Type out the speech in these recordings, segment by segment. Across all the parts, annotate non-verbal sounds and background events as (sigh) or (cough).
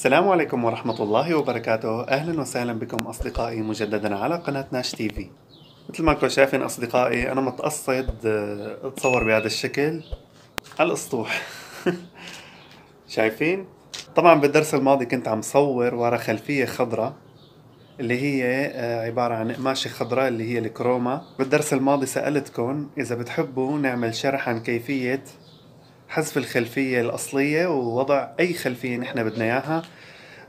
السلام عليكم ورحمة الله وبركاته أهلا وسهلا بكم أصدقائي مجددا على قناة ناش تي في مثل ما كنتم شايفين أصدقائي أنا متقصد آه، أتصور بهذا الشكل على الأسطوح (laughs) شايفين؟ طبعا بالدرس الماضي كنت عم صور ورا خلفية خضراء اللي هي آه، عبارة عن قماشة خضراء اللي هي الكروما بالدرس الماضي سألتكم إذا بتحبوا نعمل شرح عن كيفية حذف الخلفيه الاصليه ووضع اي خلفيه نحن بدنا اياها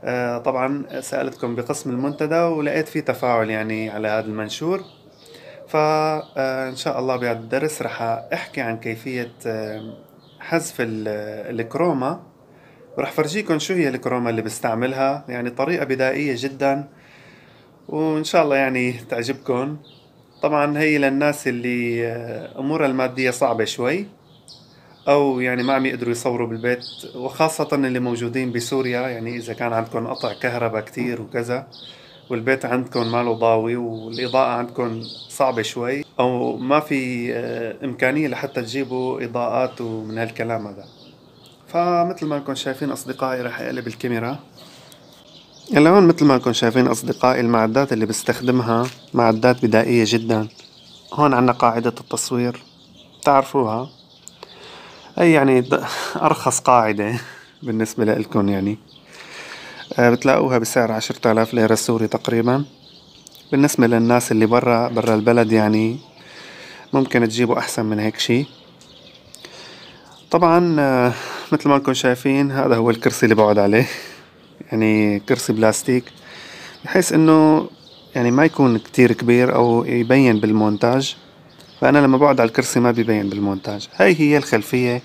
آه، طبعا سالتكم بقسم المنتدى ولقيت في تفاعل يعني على هذا المنشور فان آه، شاء الله بعد الدرس رح احكي عن كيفيه آه، حذف الكروما ورح فرجيكم شو هي الكروما اللي بستعملها يعني طريقه بدائيه جدا وان شاء الله يعني تعجبكم طبعا هي للناس اللي امورها الماديه صعبه شوي او يعني ما عم يقدروا يصوروا بالبيت وخاصه اللي موجودين بسوريا يعني اذا كان عندكم قطع كهرباء كتير وكذا والبيت عندكم ماله ضاوي والاضاءه عندكم صعبه شوي او ما في آه، امكانيه لحتى تجيبوا اضاءات ومن هالكلام هذا فمثل ما انكم شايفين اصدقائي رح اقلب الكاميرا هلا هون مثل ما انكم شايفين اصدقائي المعدات اللي بستخدمها معدات بدائيه جدا هون عندنا قاعده التصوير تعرفوها أي يعني أرخص قاعدة بالنسبة لكم يعني آه، بتلاقوها بسعر عشرة آلاف ليرة سوري تقريبا بالنسبة للناس اللي برا برا البلد يعني ممكن تجيبوا أحسن من هيك شي طبعا آه، مثل ما انكم شايفين هذا هو الكرسي اللي بقعد عليه يعني كرسي بلاستيك بحيث انه يعني ما يكون كتير كبير او يبين بالمونتاج فأنا لما بقعد على الكرسي ما بيبين بالمونتاج هاي هي الخلفية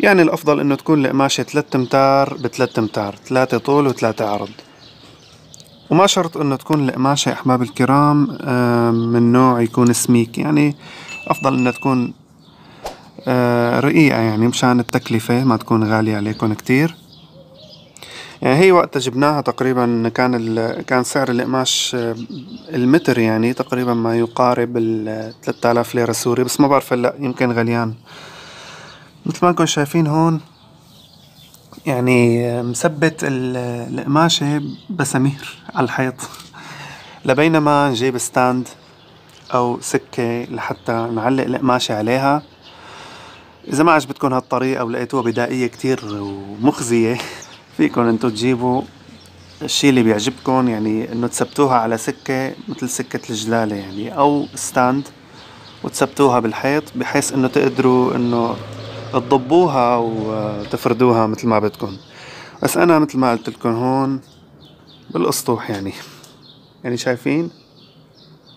يعني الأفضل إنه تكون القماشة 3 امتار ب 3 امتار 3 طول و 3 عرض وما شرط إنه تكون القماشة أحباب الكرام من نوع يكون سميك يعني أفضل إنه تكون آه، رقيقة يعني مشان التكلفة ما تكون غالية عليكم كتير يعني هي وقت جبناها تقريبا كان كان سعر القماش المتر يعني تقريبا ما يقارب ال 3000 ليرة سوري بس ما بعرف هلا يمكن غليان مثل ما انكم شايفين هون يعني مثبت القماشة بسمير على الحيط لبينما نجيب ستاند او سكة لحتى نعلق القماشة عليها إذا ما عجبتكم هالطريقة ولقيتوها بدائية كتير ومخزية فيكن انتو تجيبوا الشي اللي بيعجبكن يعني انه تثبتوها على سكة مثل سكة الجلالة يعني او ستاند وتثبتوها بالحيط بحيث انه تقدروا انه تضبوها وتفردوها مثل ما بدكم بس انا مثل ما قلت لكم هون بالاسطوح يعني يعني شايفين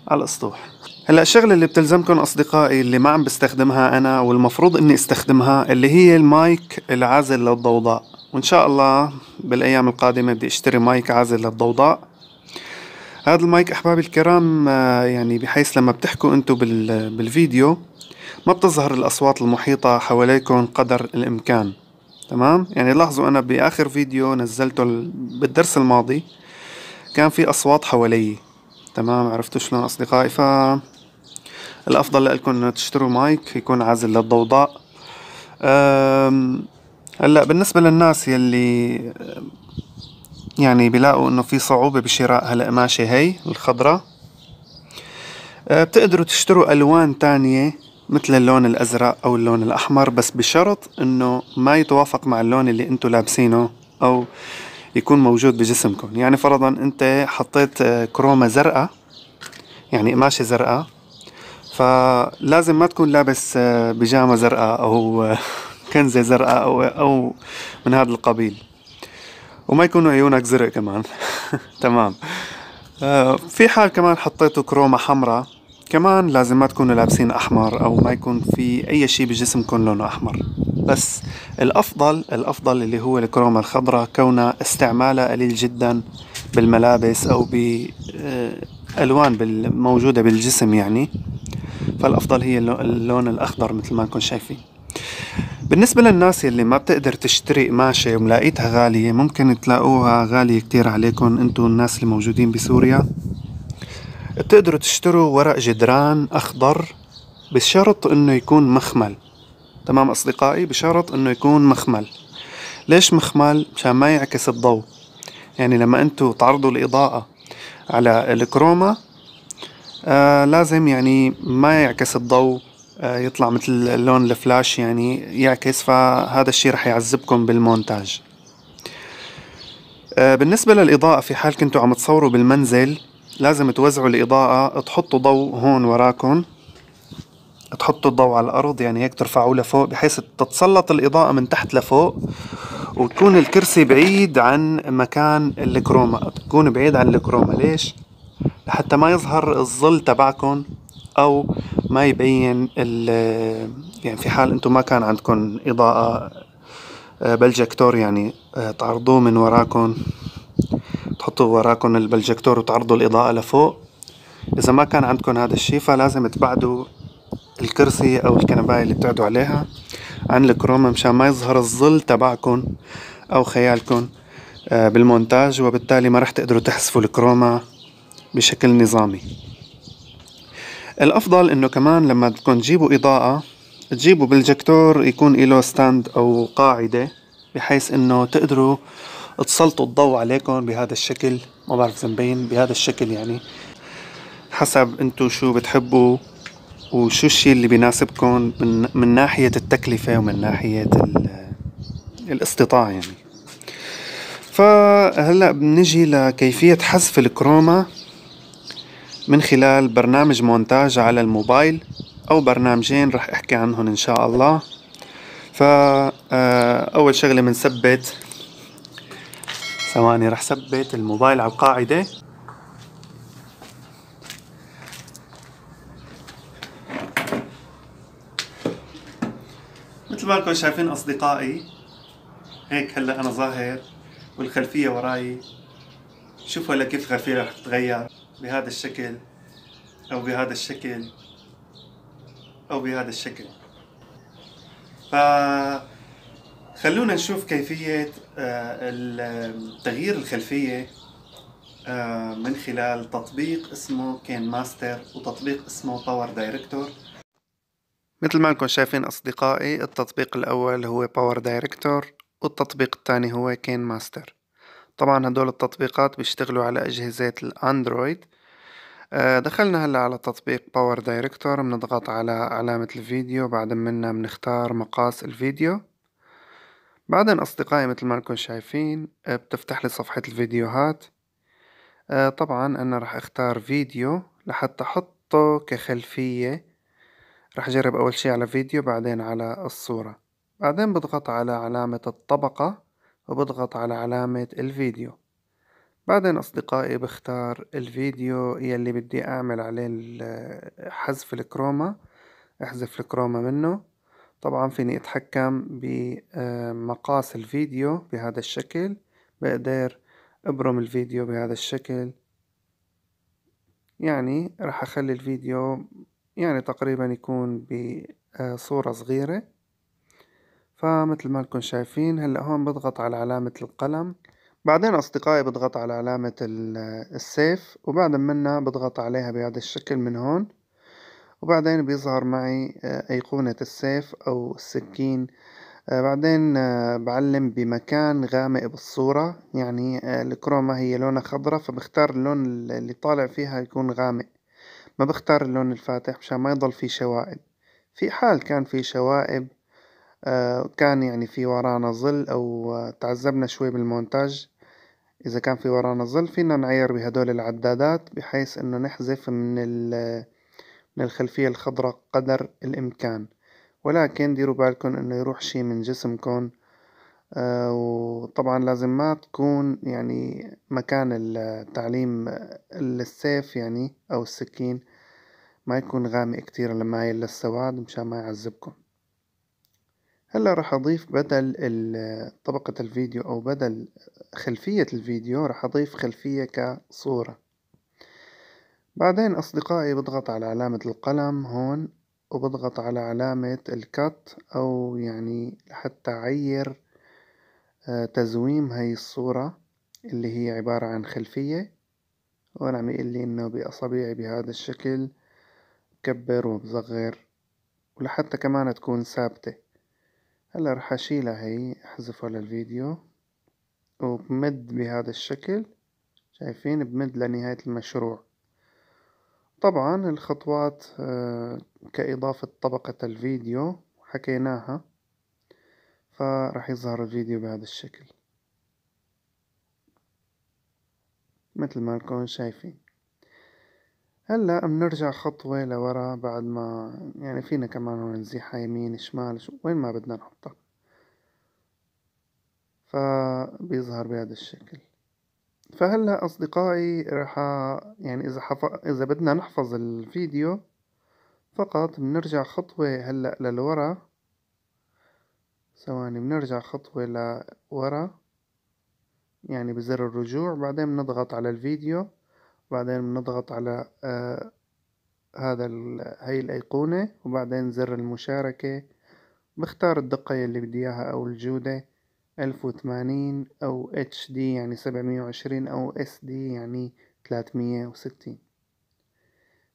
على الاسطوح هلا الشغله اللي بتلزمكم اصدقائي اللي ما عم بستخدمها انا والمفروض اني استخدمها اللي هي المايك العازل للضوضاء وإن شاء الله بالأيام القادمة بدي أشتري مايك عازل للضوضاء هذا المايك أحبابي الكرام آه، يعني بحيث لما بتحكوا أنتوا بالفيديو ما بتظهر الأصوات المحيطة حواليكم قدر الإمكان تمام يعني لاحظوا أنا بآخر فيديو نزلته بالدرس الماضي كان في أصوات حوالي تمام عرفتوا شلون أصدقائي ف الأفضل لكم تشتروا مايك يكون عازل للضوضاء هلا بالنسبة للناس يلي يعني بيلاقوا انه في صعوبة بشراء هالقماشة هي الخضراء آه، بتقدروا تشتروا الوان تانية مثل اللون الازرق او اللون الاحمر بس بشرط انه ما يتوافق مع اللون اللي انتو لابسينه او يكون موجود بجسمكم يعني فرضا انت حطيت آه، كرومة زرقاء يعني قماشة زرقاء فلازم ما تكون لابس آه، بيجامة زرقاء او كنزة زرقاء أو, أو من هذا القبيل وما يكونوا عيونك زرق كمان (laughs) تمام آه في حال كمان حطيتوا كروما حمراء كمان لازم ما تكونوا لابسين أحمر أو ما يكون في أي شيء بجسمكم لونه أحمر بس الأفضل الأفضل اللي هو الكروما الخضراء كونها استعمالها قليل جدا بالملابس أو بألوان آه، موجودة بالجسم يعني فالأفضل هي اللون الأخضر مثل ما نكون شايفين بالنسبة للناس يلي ما بتقدر تشتري قماشة وملاقيتها غالية ممكن تلاقوها غالية كتير عليكم انتو الناس اللي موجودين بسوريا بتقدروا تشتروا ورق جدران أخضر بشرط انه يكون مخمل تمام أصدقائي بشرط انه يكون مخمل ليش مخمل؟ مشان ما يعكس الضوء يعني لما انتو تعرضوا الإضاءة على الكروما آه لازم يعني ما يعكس الضوء آه، يطلع مثل اللون الفلاش يعني يعكس فهذا الشيء رح يعذبكم بالمونتاج آه، بالنسبة للإضاءة في حال كنتوا عم تصوروا بالمنزل لازم توزعوا الإضاءة تحطوا ضوء هون وراكم تحطوا الضوء على الأرض يعني هيك ترفعوه لفوق بحيث تتسلط الإضاءة من تحت لفوق وتكون الكرسي بعيد عن مكان الكروما تكون بعيد عن الكروما ليش؟ لحتى ما يظهر الظل تبعكم او ما يبين يعني في حال انتم ما كان عندكم اضاءة آه، بلجكتور يعني آه، تعرضوه من وراكم تحطوا وراكم البلجكتور وتعرضوا الاضاءة لفوق اذا ما كان عندكم هذا الشي فلازم تبعدوا الكرسي او الكنباية اللي بتقعدوا عليها عن الكروم مشان ما يظهر الظل تبعكم او خيالكم آه، بالمونتاج وبالتالي ما رح تقدروا تحذفوا الكروما بشكل نظامي الأفضل إنه كمان لما تكون تجيبوا إضاءة تجيبوا بالجكتور يكون له ستاند أو قاعدة بحيث إنه تقدروا تسلطوا الضوء عليكم بهذا الشكل ما بعرف إذا مبين بهذا الشكل يعني حسب انتو شو بتحبوا وشو الشيء اللي بيناسبكم من, من ناحية التكلفة ومن ناحية الاستطاعة يعني فهلا بنجي لكيفية حذف الكروما من خلال برنامج مونتاج على الموبايل أو برنامجين رح أحكي عنهم إن شاء الله فا آه، اول شغلة بنثبت ثواني رح ثبت الموبايل على القاعدة مثل ما انكم شايفين اصدقائي هيك هلا انا ظاهر والخلفيه وراي شوفوا كيف الخلفيه رح تتغير بهذا الشكل أو بهذا الشكل أو بهذا الشكل فخلونا نشوف كيفية آه، تغيير الخلفية آه، من خلال تطبيق اسمه كين ماستر وتطبيق اسمه باور دايركتور مثل ما انكم شايفين اصدقائي التطبيق الاول هو باور دايركتور والتطبيق الثاني هو كين ماستر طبعا هدول التطبيقات بيشتغلوا على أجهزة الأندرويد آه، دخلنا هلا على تطبيق باور دايركتور بنضغط على علامة الفيديو بعد منا بنختار مقاس الفيديو بعدين أصدقائي مثل ما انكم شايفين آه، بتفتح لي صفحة الفيديوهات آه، طبعا أنا راح أختار فيديو لحتى أحطه كخلفية راح أجرب أول شي على فيديو بعدين على الصورة بعدين بضغط على علامة الطبقة وبضغط على علامة الفيديو بعدين أصدقائي بختار الفيديو يلي بدي أعمل عليه حذف الكروما أحذف الكروما منه طبعا فيني أتحكم بمقاس آه، الفيديو بهذا الشكل بقدر أبرم الفيديو بهذا الشكل يعني راح أخلي الفيديو يعني تقريبا يكون بصورة آه، صغيرة فمثل ما لكم شايفين هلا هون بضغط على علامة القلم بعدين اصدقائي بضغط على علامة (hesitation) السيف وبعد منا بضغط عليها بهذا الشكل من هون وبعدين بيظهر معي آه، أيقونة السيف أو السكين آه، بعدين آه، بعلم بمكان غامق بالصورة يعني الكروما هي لونها خضرة فبختار اللون (hesitation) اللي طالع فيها يكون غامق ما بختار اللون الفاتح مشان ما يضل في شوائب في حال كان في شوائب آه، كان يعني في ورانا ظل أو تعذبنا شوي بالمونتاج إذا كان في ورانا ظل فينا نعير بهدول العدادات بحيث إنه نحذف من, من الخلفية الخضراء قدر الإمكان ولكن ديروا بالكم إنه يروح شي من جسمكم آه، وطبعا لازم ما تكون يعني مكان التعليم السيف يعني أو السكين ما يكون غامق كتير لما هي السواد مشان ما يعذبكم هلا راح أضيف بدل طبقة الفيديو أو بدل خلفية الفيديو راح أضيف خلفية كصورة بعدين أصدقائي بضغط على علامة القلم هون وبضغط على علامة الكات أو يعني حتى عير آه، تزويم هاي الصورة اللي هي عبارة عن خلفية وأنا عم يقول لي إنه بأصابعي بهذا الشكل بكبر وبصغر ولحتى كمان تكون ثابتة هلا رح اشيلها هي احذفها للفيديو وبمد بهذا الشكل شايفين بمد لنهاية المشروع طبعا الخطوات آه، كإضافة طبقة الفيديو حكيناها فرح يظهر الفيديو بهذا الشكل مثل ما نكون شايفين هلا بنرجع خطوة لورا بعد ما يعني فينا كمان نزيحها يمين شمال وين ما بدنا نحطها فبيظهر بهذا الشكل فهلا أصدقائي رح يعني إذا حف... إذا بدنا نحفظ الفيديو فقط بنرجع خطوة هلا للورا ثواني بنرجع خطوة لورا يعني بزر الرجوع بعدين بنضغط على الفيديو بعدين بنضغط على آه، هذا هاي الأيقونة وبعدين زر المشاركة بختار الدقة يلي بدي إياها أو الجودة ألف وثمانين أو اتش دي يعني سبعمية وعشرين أو اس دي يعني تلاتمية وستين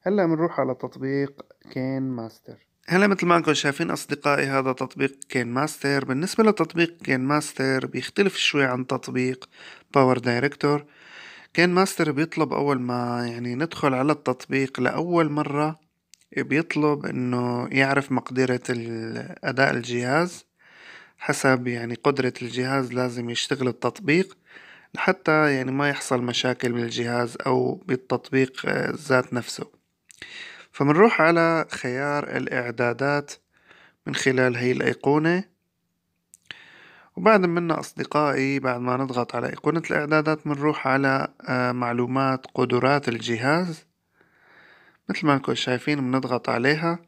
هلا بنروح على تطبيق كين ماستر هلا مثل ما انكم شايفين اصدقائي هذا تطبيق كين ماستر بالنسبه لتطبيق كين ماستر بيختلف شوي عن تطبيق باور دايركتور كان ماستر بيطلب أول ما يعني ندخل على التطبيق لأول مرة بيطلب إنه يعرف مقدرة أداء الجهاز حسب يعني قدرة الجهاز لازم يشتغل التطبيق لحتى يعني ما يحصل مشاكل بالجهاز أو بالتطبيق ذات نفسه فمنروح على خيار الإعدادات من خلال هي الأيقونة وبعد منا أصدقائي بعد ما نضغط على أيقونة الإعدادات بنروح على آه، معلومات قدرات الجهاز مثل ما انكم شايفين بنضغط عليها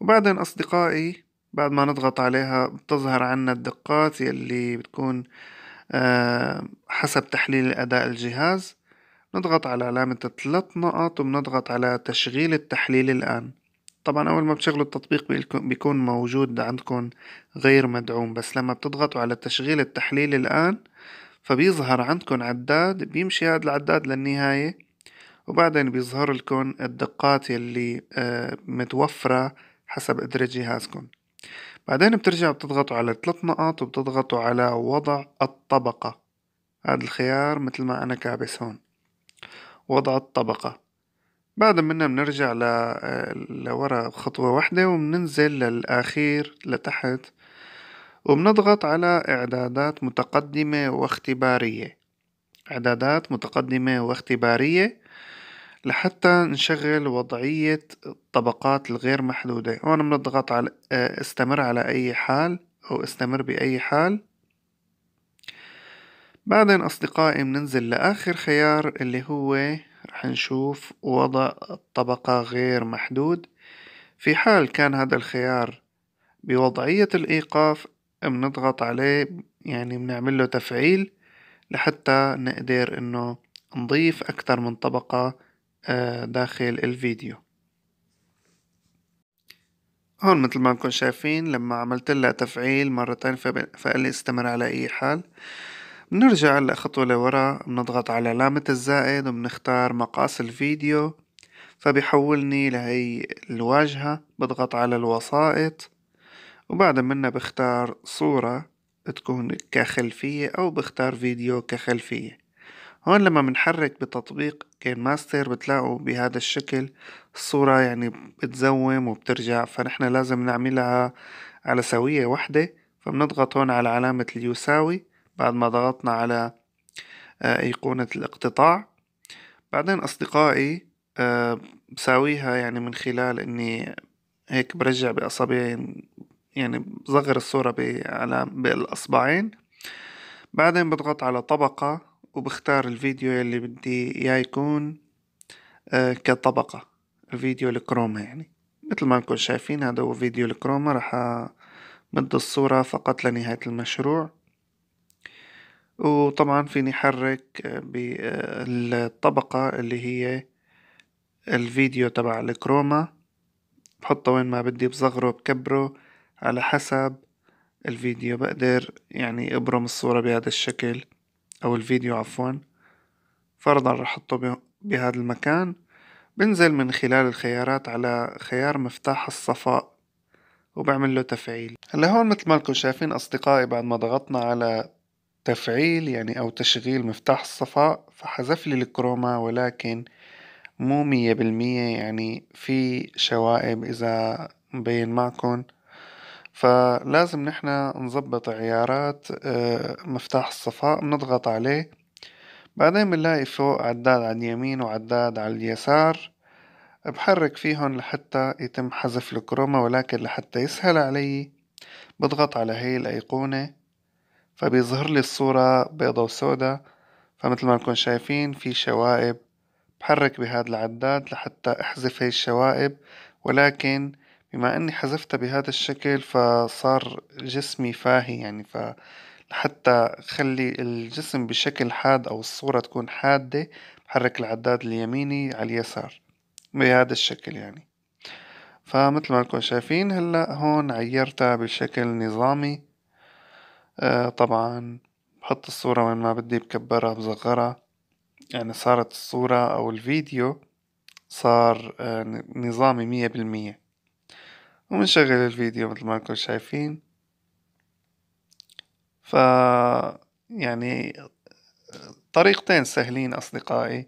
وبعدين أصدقائي بعد ما نضغط عليها بتظهر عنا الدقات يلي بتكون آه، حسب تحليل أداء الجهاز نضغط على علامة الثلاث نقط وبنضغط على تشغيل التحليل الآن طبعا اول ما بتشغلوا التطبيق بيكون موجود عندكم غير مدعوم بس لما بتضغطوا على تشغيل التحليل الان فبيظهر عندكم عداد بيمشي هذا العداد للنهاية وبعدين بيظهر لكم الدقات يلي آه، متوفرة حسب قدرة جهازكم بعدين بترجع بتضغطوا على ثلاث نقاط وبتضغطوا على وضع الطبقة هذا الخيار مثل ما أنا كابس هون وضع الطبقة بعد منا بنرجع ل... لورا خطوة واحدة وبننزل للأخير لتحت وبنضغط على إعدادات متقدمة واختبارية إعدادات متقدمة واختبارية لحتى نشغل وضعية الطبقات الغير محدودة هون بنضغط على استمر على أي حال أو استمر بأي حال بعدين أصدقائي بننزل لآخر خيار اللي هو رح نشوف وضع الطبقة غير محدود في حال كان هذا الخيار بوضعية الإيقاف بنضغط عليه يعني بنعمل له تفعيل لحتى نقدر إنه نضيف أكثر من طبقة آه، داخل الفيديو هون مثل ما انكم شايفين لما عملت لها تفعيل مرتين فقال لي استمر على اي حال بنرجع هلا خطوة لورا بنضغط على علامة الزائد وبنختار مقاس الفيديو فبيحولني لهي الواجهة بضغط على الوسائط وبعد منا بختار صورة تكون كخلفية أو بختار فيديو كخلفية هون لما بنحرك بتطبيق كين ماستر بتلاقوا بهذا الشكل الصورة يعني بتزوم وبترجع فنحن لازم نعملها على سوية وحدة فبنضغط هون على علامة اليساوي بعد ما ضغطنا على آه، أيقونة الاقتطاع بعدين أصدقائي آه، بساويها يعني من خلال إني هيك برجع بأصابعين يعني بصغر الصورة على بالأصبعين بعدين بضغط على طبقة وبختار الفيديو يلي بدي إياه يكون آه، كطبقة الفيديو الكروم يعني مثل ما انكم شايفين هذا هو فيديو الكروم راح مد الصورة فقط لنهاية المشروع وطبعًا فيني أحرك بالطبقة اللي هي الفيديو تبع الكروما بحطه وين ما بدي بصغره بكبره على حسب الفيديو بقدر يعني أبرم الصورة بهذا الشكل أو الفيديو عفوا فرضا رح أحطه بهذا المكان بنزل من خلال الخيارات على خيار مفتاح الصفاء له تفعيل هلا هون متل ما لكم شايفين أصدقائي بعد ما ضغطنا على تفعيل يعني أو تشغيل مفتاح الصفاء فحذف لي الكروما ولكن مو مية بالمية يعني في شوائب إذا مبين معكن فلازم نحنا نظبط عيارات آه، مفتاح الصفاء بنضغط عليه بعدين بنلاقي فوق عداد على اليمين وعداد على اليسار بحرك فيهن لحتى يتم حذف الكروما ولكن لحتى يسهل علي بضغط على هاي الأيقونة فبيظهر لي الصورة بيضة وسودة فمثل ما نكون شايفين في شوائب بحرك بهذا العداد لحتى احذف هاي الشوائب ولكن بما اني حذفتها بهذا الشكل فصار جسمي فاهي يعني ف حتى خلي الجسم بشكل حاد او الصورة تكون حادة بحرك العداد اليميني على اليسار بهذا الشكل يعني فمثل ما نكون شايفين هلا هون عيرتها بشكل نظامي آه، طبعا بحط الصورة وين ما بدي بكبرها بصغرها يعني صارت الصورة أو الفيديو صار آه، نظامي مية بالمية وبنشغل الفيديو مثل ما انكم شايفين ف يعني طريقتين سهلين أصدقائي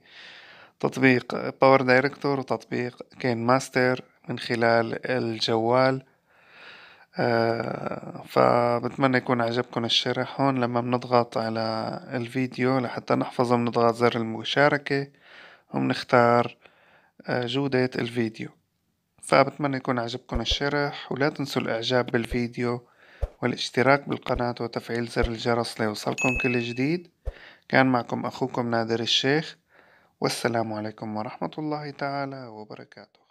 تطبيق باور دايركتور وتطبيق كين ماستر من خلال الجوال آه، فبتمنى يكون عجبكم الشرح هون لما بنضغط على الفيديو لحتى نحفظه بنضغط زر المشاركة وبنختار آه، جودة الفيديو فبتمنى يكون عجبكم الشرح ولا تنسوا الإعجاب بالفيديو والاشتراك بالقناة وتفعيل زر الجرس ليوصلكم كل جديد كان معكم أخوكم نادر الشيخ والسلام عليكم ورحمة الله تعالى وبركاته